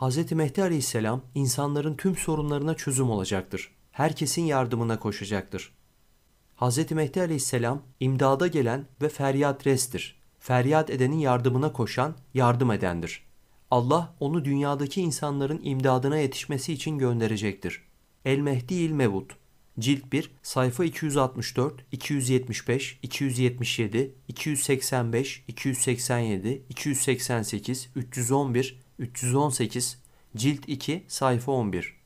Hz. Mehdi Aleyhisselam insanların tüm sorunlarına çözüm olacaktır. Herkesin yardımına koşacaktır. Hz. Mehdi Aleyhisselam imdada gelen ve feryat restir. Feryat edenin yardımına koşan, yardım edendir. Allah onu dünyadaki insanların imdadına yetişmesi için gönderecektir. El Mehdi il mevut. Cilt 1 sayfa 264, 275, 277, 285, 287, 288, 311, 318 cilt 2 sayfa 11